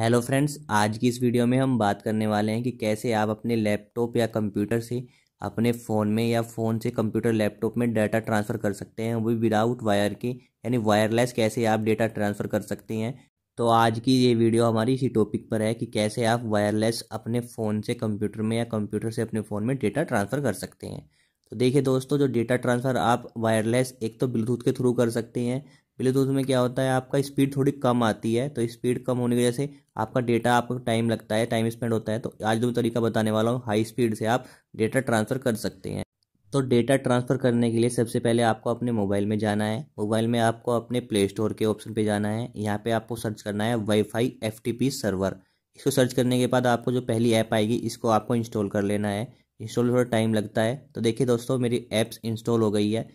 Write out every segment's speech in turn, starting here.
hello friends आज की इस वीडियो में हम बात करने वाले हैं कि कैसे आप अपने लैपटॉप या कंप्यूटर से अपने फ़ोन में या फ़ोन से कंप्यूटर लैपटॉप में डाटा ट्रांसफ़र कर सकते हैं वो विदाउट वायर के यानी वायरलेस कैसे आप डेटा ट्रांसफ़र कर सकते हैं तो आज की ये वीडियो हमारी इसी टॉपिक पर है कि कैसे आप वायरलेस अपने फ़ोन से कंप्यूटर में या कंप्यूटर से अपने फ़ोन में डेटा ट्रांसफ़र कर सकते हैं तो देखिए दोस्तों जो डेटा ट्रांसफ़र आप वायरलेस एक तो ब्लूटूथ के थ्रू कर सकते हैं पहले तो में क्या होता है आपका स्पीड थोड़ी कम आती है तो स्पीड कम होने की वजह से आपका डेटा आपको टाइम लगता है टाइम स्पेंड होता है तो आज दो तरीका बताने वाला हूँ हाई स्पीड से आप डेटा ट्रांसफ़र कर सकते हैं तो डेटा ट्रांसफ़र करने के लिए सबसे पहले आपको अपने मोबाइल में जाना है मोबाइल में आपको अपने प्ले स्टोर के ऑप्शन पे जाना है यहाँ पे आपको सर्च करना है वाईफाई एफटीपी सर्वर इसको सर्च करने के बाद आपको जो पहली ऐप आएगी इसको आपको इंस्टॉल कर लेना है इंस्टॉल थोड़ा टाइम लगता है तो देखिए दोस्तों मेरी ऐप्स इंस्टॉल हो गई है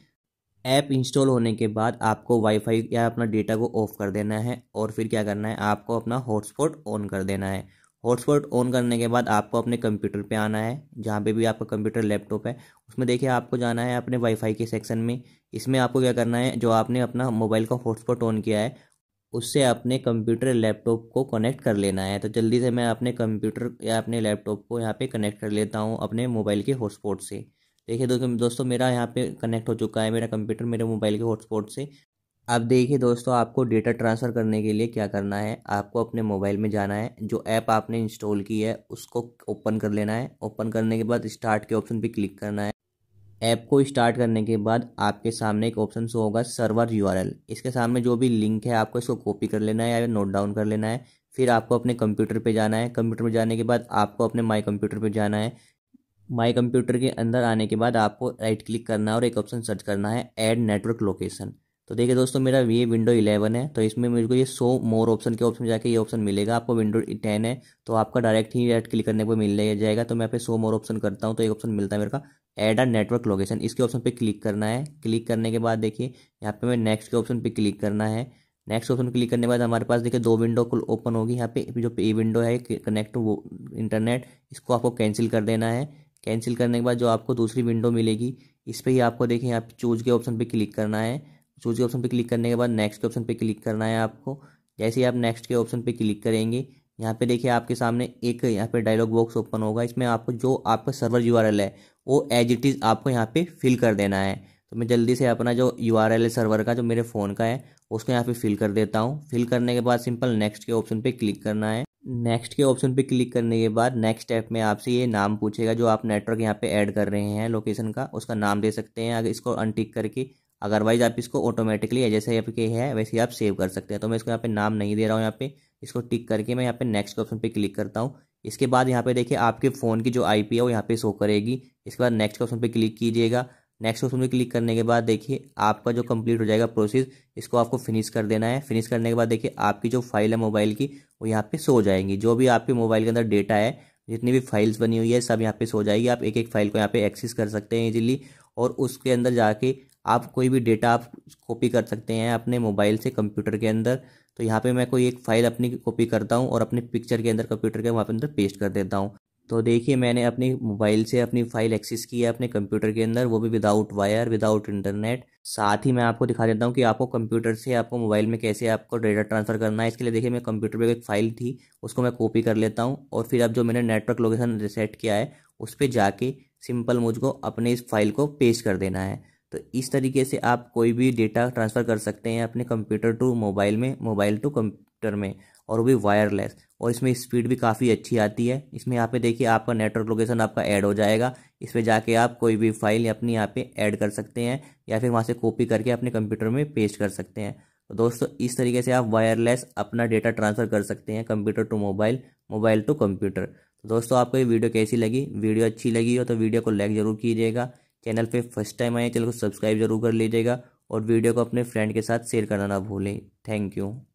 ऐप इंस्टॉल होने के बाद आपको वाईफाई या अपना डेटा को ऑफ़ कर देना है और फिर क्या करना है आपको अपना हॉटस्पॉट ऑन कर देना है हॉटस्पॉट ऑन करने के बाद आपको अपने कंप्यूटर पे आना है जहाँ पे भी आपका कंप्यूटर लैपटॉप है उसमें देखिए आपको जाना है अपने वाईफाई के सेक्शन में इसमें आपको क्या करना है जो आपने अपना मोबाइल का हॉटस्पॉट ऑन किया है उससे अपने कंप्यूटर लैपटॉप को कनेक्ट कर लेना है तो जल्दी से मैं अपने कंप्यूटर या अपने लैपटॉप को यहाँ पे कनेक्ट कर लेता हूँ अपने मोबाइल के हॉटस्पॉट से देखिए दोस्तों दोस्तों मेरा यहाँ पे कनेक्ट हो चुका है मेरा कंप्यूटर मेरे मोबाइल के हॉटस्पॉट से अब देखिए दोस्तों आपको डेटा ट्रांसफ़र करने के लिए क्या करना है आपको अपने मोबाइल में जाना है जो ऐप आपने इंस्टॉल की है उसको ओपन कर लेना है ओपन करने के बाद स्टार्ट के ऑप्शन पर क्लिक करना है ऐप को स्टार्ट करने के बाद आपके सामने एक ऑप्शन शो होगा सर्वर यू इसके सामने जो भी लिंक है आपको इसको कॉपी कर लेना है या नोट डाउन कर लेना है फिर आपको अपने कंप्यूटर पे जाना है कंप्यूटर पे जाने के बाद आपको अपने माई कंप्यूटर पे जाना है माई कंप्यूटर के अंदर आने के बाद आपको राइट क्लिक करना है और एक ऑप्शन सर्च करना है ऐड नेटवर्क लोकेशन तो देखिए दोस्तों मेरा ये विंडो 11 है तो इसमें मेरे को ये सो मोर ऑप्शन के ऑप्शन में जाके ये ऑप्शन मिलेगा आपको विंडो 10 है तो आपका डायरेक्ट ही राइट क्लिक करने पर मिल जाएगा तो मैं आप पे सो मोर ऑप्शन करता हूँ तो एक ऑप्शन मिलता है मेरे का एड आ नेटवर्क लोकेशन इसके ऑप्शन पर क्लिक करना है क्लिक करने के बाद देखिए यहाँ पे मैं नेक्स्ट के ऑप्शन पर क्लिक करना है नेक्स्ट ऑप्शन क्लिक करने के बाद हमारे पास देखिए दो विंडो कुल ओपन होगी यहाँ पे जो ए विंडो है कनेक्ट वो इंटरनेट इसको आपको कैंसिल कर देना है कैंसिल करने के बाद जो आपको दूसरी विंडो मिलेगी इस पर ही आपको देखें यहाँ पे चूज के ऑप्शन पर क्लिक करना है चूज के ऑप्शन पर क्लिक करने के बाद नेक्स्ट के ऑप्शन पर क्लिक करना है आपको जैसे ही आप नेक्स्ट के ऑप्शन पर क्लिक करेंगे यहाँ पे देखिए आपके सामने एक यहाँ पे डायलॉग बॉक्स ओपन होगा इसमें आपको जो आपका सर्वर यू है वो एज इट इज़ आपको यहाँ पे फिल कर देना है तो मैं जल्दी से अपना जो यू है सर्वर का जो मेरे फ़ोन का है उसको यहाँ पे फिल कर देता हूँ फिल करने के बाद सिंपल नेक्स्ट के ऑप्शन पे क्लिक करना है नेक्स्ट के ऑप्शन पे क्लिक करने के बाद नेक्स्ट स्टेप में आपसे ये नाम पूछेगा जो आप नेटवर्क यहाँ पे ऐड कर रहे हैं लोकेशन का उसका नाम दे सकते हैं अगर इसको अनटिक करके अदरवाइज आप इसको ऑटोमेटिकली जैसे आपके है वैसे ही आप सेव कर सकते हैं तो मैं इसको यहाँ पे नाम नहीं दे रहा हूँ यहाँ पे इसको टिक करके मैं यहाँ पे नेक्स्ट ऑप्शन पर क्लिक करता हूँ इसके बाद यहाँ पे देखिए आपके फ़ोन की जो आई है वो यहाँ पे शो करेगी इसके बाद नेक्स्ट ऑप्शन पे क्लिक कीजिएगा नेक्स्ट ऑप्शन में क्लिक करने के बाद देखिए आपका जो कंप्लीट हो जाएगा प्रोसेस इसको आपको फिनिश कर देना है फिनिश करने के बाद देखिए आपकी जो फाइल है मोबाइल की वो यहाँ पे सो जाएंगी जो भी आपके मोबाइल के अंदर डेटा है जितनी भी फाइल्स बनी हुई है सब यहाँ पे सो जाएगी आप एक एक फाइल को यहाँ पे एक्सेस कर सकते हैं इजीली और उसके अंदर जाके आप कोई भी डेटा आप कॉपी कर सकते हैं अपने मोबाइल से कंप्यूटर के अंदर तो यहाँ पे मैं कोई एक फाइल अपनी कॉपी करता हूँ और अपने पिक्चर के अंदर कंप्यूटर के वहाँ पे अंदर पेस्ट कर देता हूँ तो देखिए मैंने अपने मोबाइल से अपनी फाइल एक्सेस की है अपने कंप्यूटर के अंदर वो भी विदाउट वायर विदाउट इंटरनेट साथ ही मैं आपको दिखा देता हूँ कि आपको कंप्यूटर से आपको मोबाइल में कैसे आपको डेटा ट्रांसफ़र करना है इसके लिए देखिए मैं कंप्यूटर पर एक फ़ाइल थी उसको मैं कॉपी कर लेता हूँ और फिर अब जो मैंने नेटवर्क लोकेशन रिसेट किया है उस पर जाके सिंपल मुझको अपने इस फाइल को पेश कर देना है तो इस तरीके से आप कोई भी डेटा ट्रांसफ़र कर सकते हैं अपने कंप्यूटर टू मोबाइल में मोबाइल टू कंप्यूटर में और वो भी वायरलेस और इसमें स्पीड भी काफ़ी अच्छी आती है इसमें यहाँ पे देखिए आपका नेटवर्क लोकेशन आपका ऐड हो जाएगा इस पर जाके आप कोई भी फाइल अपनी यहाँ पे ऐड कर सकते हैं या फिर वहाँ से कॉपी करके अपने कंप्यूटर में पेस्ट कर सकते हैं तो दोस्तों इस तरीके से आप वायरलेस अपना डेटा ट्रांसफ़र कर सकते हैं computer to mobile mobile to computer तो दोस्तों आपको ये वीडियो कैसी लगी वीडियो अच्छी लगी हो तो वीडियो को लाइक ज़रूर कीजिएगा चैनल पे फर्स्ट टाइम आए चैनल को सब्सक्राइब जरूर कर लीजिएगा और वीडियो को अपने फ्रेंड के साथ शेयर करना ना भूलें थैंक यू